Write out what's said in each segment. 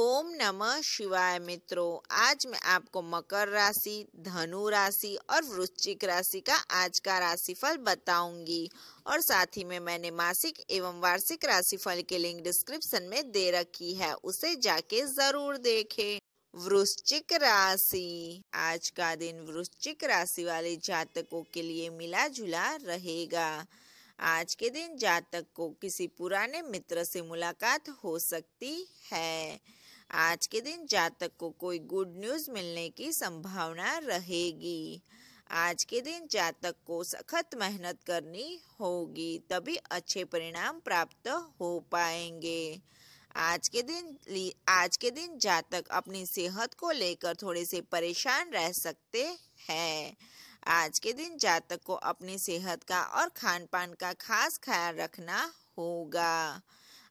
ओम नमः शिवाय मित्रों आज मैं आपको मकर राशि धनु राशि और वृश्चिक राशि का आज का राशिफल बताऊंगी और साथ ही में मैंने मासिक एवं वार्षिक राशिफल के लिंक डिस्क्रिप्शन में दे रखी है उसे जाके जरूर देखें वृश्चिक राशि आज का दिन वृश्चिक राशि वाले जातकों के लिए मिला जुला रहेगा आज के दिन जातक को किसी पुराने मित्र से मुलाकात हो सकती है आज के दिन जातक को कोई गुड न्यूज़ मिलने की संभावना रहेगी आज के दिन जातक को सख्त मेहनत करनी होगी तभी अच्छे परिणाम प्राप्त हो पाएंगे आज के दिन आज के दिन जातक अपनी सेहत को लेकर थोड़े से परेशान रह सकते हैं आज के दिन जातक को अपनी सेहत का और खान पान का खास ख्याल रखना होगा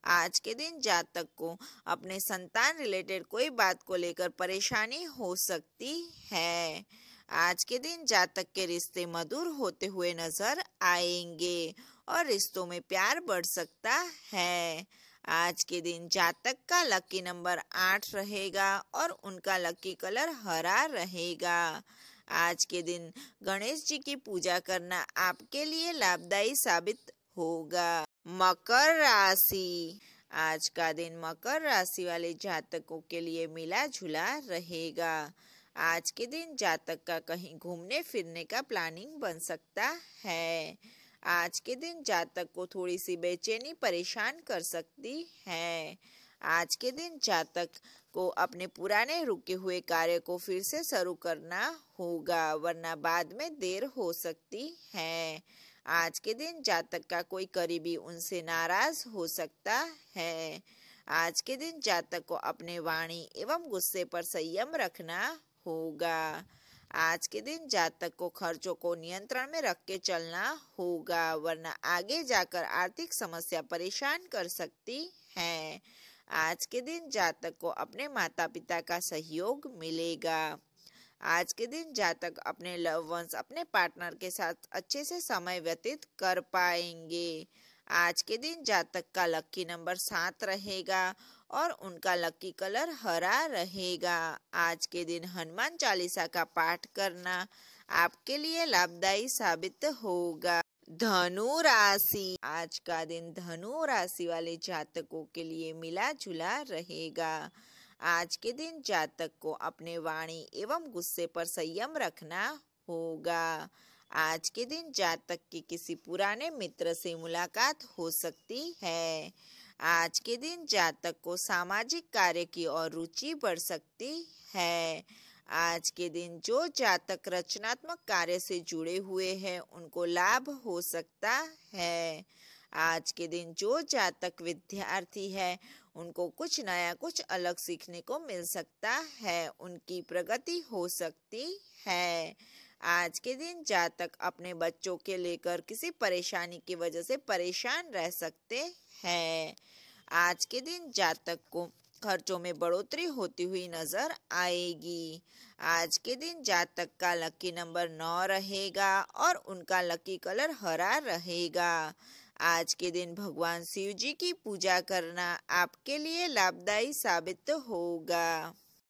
आज के दिन जातक को अपने संतान रिलेटेड कोई बात को लेकर परेशानी हो सकती है आज के दिन जातक के रिश्ते मधुर होते हुए नजर आएंगे और रिश्तों में प्यार बढ़ सकता है आज के दिन जातक का लकी नंबर आठ रहेगा और उनका लकी कलर हरा रहेगा आज के दिन गणेश जी की पूजा करना आपके लिए लाभदायी साबित होगा मकर राशि आज का दिन मकर राशि वाले जातकों के लिए मिला जुला रहेगा आज के दिन जातक का कहीं घूमने फिरने का प्लानिंग बन सकता है आज के दिन जातक को थोड़ी सी बेचैनी परेशान कर सकती है आज के दिन जातक को अपने पुराने रुके हुए कार्य को फिर से शुरू करना होगा वरना बाद में देर हो सकती है आज के दिन जातक का कोई करीबी उनसे नाराज हो सकता है आज के दिन जातक को अपने वाणी एवं गुस्से पर संयम रखना होगा आज के दिन जातक को खर्चों को नियंत्रण में रख के चलना होगा वरना आगे जाकर आर्थिक समस्या परेशान कर सकती है आज के दिन जातक को अपने माता पिता का सहयोग मिलेगा आज के दिन जातक अपने लव वंस अपने पार्टनर के साथ अच्छे से समय व्यतीत कर पाएंगे आज के दिन जातक का लक्की नंबर सात रहेगा और उनका लक्की कलर हरा रहेगा आज के दिन हनुमान चालीसा का पाठ करना आपके लिए लाभदायी साबित होगा धनु राशि आज का दिन धनु राशि वाले जातकों के लिए मिला जुला रहेगा आज के दिन जातक को अपने वाणी एवं गुस्से पर संयम रखना होगा आज के दिन जातक के किसी पुराने मित्र से मुलाकात हो सकती है आज के दिन जातक को सामाजिक कार्य की ओर रुचि बढ़ सकती है आज के दिन जो जातक रचनात्मक कार्य से जुड़े हुए हैं उनको लाभ हो सकता है आज के दिन जो जातक विद्यार्थी है उनको कुछ नया कुछ अलग सीखने को मिल सकता है उनकी प्रगति हो सकती है आज के दिन जातक अपने बच्चों के लेकर किसी परेशानी की वजह से परेशान रह सकते हैं आज के दिन जातक को खर्चों में बढ़ोतरी होती हुई नजर आएगी आज के दिन जातक का लकी नंबर नौ रहेगा और उनका लकी कलर हरा रहेगा आज के दिन भगवान शिव जी की पूजा करना आपके लिए लाभदायी साबित होगा